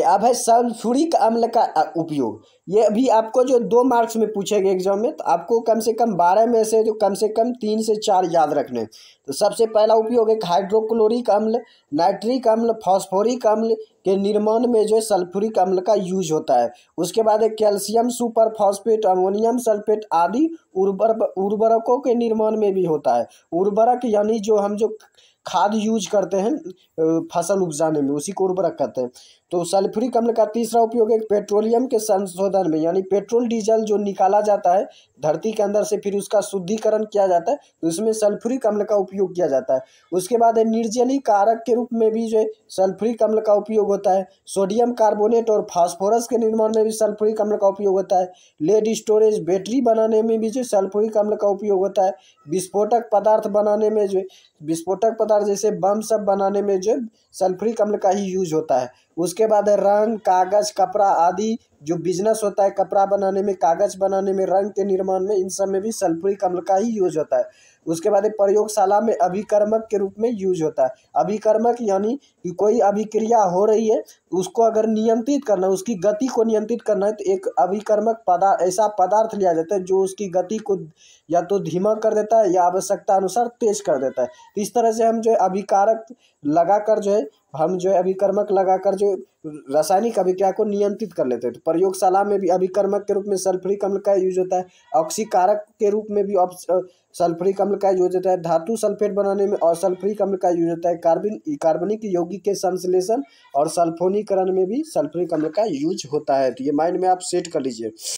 कि अब है सल्फ्यूरिक अम्ल का उपयोग ये अभी आपको जो दो मार्क्स में पूछेगा एग्जाम में तो आपको कम से कम बारह में से जो कम से कम तीन से चार याद रखने तो सबसे पहला उपयोग एक हाइड्रोक्लोरिक अम्ल नाइट्रिक अम्ल फॉस्फोरिक अम्ल के निर्माण में जो सल्फ्यूरिक अम्ल का यूज होता है उसके बाद एक calcium super phosphate ammonium sulphate आदि उर्वर उर्वरकों के निर्माण में भी होता है उर्वरक यानी जो हम जो खाद यूज करते हैं फसल उपजाने में उसी को उर्वरक कहते हैं तो सल्फ्यूरिक अम्ल का तीसरा उपयोग है पेट्रोलियम के संशोधन में यानी पेट्रोल डीजल जो निकाला जाता है धरती के अंदर से फिर उसका शुद्धिकरण किया जाता है तो उसमें सल्फ्यूरिक अम्ल का उपयोग किया जाता है उसके बाद निर्जली कारक के रूप में भी जो है सल्फ्यूरिक अम्ल का उपयोग होता है सोडियम कार्बोनेट और फॉस्फोरस के निर्माण में भी सल्फ्यूरिक अम्ल का उपयोग होता है लेड स्टोरेज बैटरी बनाने में भी जो सल्फ्यूरिक अम्ल का उपयोग होता है विस्फोटक पदार्थ बनाने में जो विस्फोटक पदार्थ जैसे बम सब बनाने में जो सल्फ्रिक अम्ल का ही यूज होता है उसके बाद रंग कागज़ कपड़ा आदि जो बिजनेस होता है कपड़ा बनाने में कागज़ बनाने में रंग के निर्माण में इन सब में भी सल्फ्यूरिक अम्ल का ही यूज होता है उसके बाद प्रयोगशाला में अभिकर्मक के रूप में यूज होता है अभिकर्मक यानी कि कोई अभिक्रिया हो रही है उसको अगर नियंत्रित करना है उसकी गति को नियंत्रित करना है तो एक अभिकर्मक पदार्थ ऐसा पदार्थ लिया जाता है जो उसकी गति को या तो धीमा कर देता है या आवश्यकता अनुसार तेज कर देता है तो इस तरह से हम जो है अभिकारक लगाकर जो है हम जो है अभिकर्मक लगाकर जो रासायनिक अभिक्रिया को नियंत्रित कर लेते हैं तो प्रयोगशाला में भी अभिकर्मक के रूप में सल्फ्रिक अम्ल का यूज होता है ऑक्सीकारक के रूप में भी सल्फ्रिक अम्ल का यूज होता है धातु सल्फेट बनाने में और सल्फ्रिक अम्ल का यूज होता है कार्बन कार्बनिक यौगिक के संश्लेषण और सल्फोनीकरण में भी सल्फ्रिक अम्ल का यूज होता है तो ये माइंड में आप सेट कर लीजिए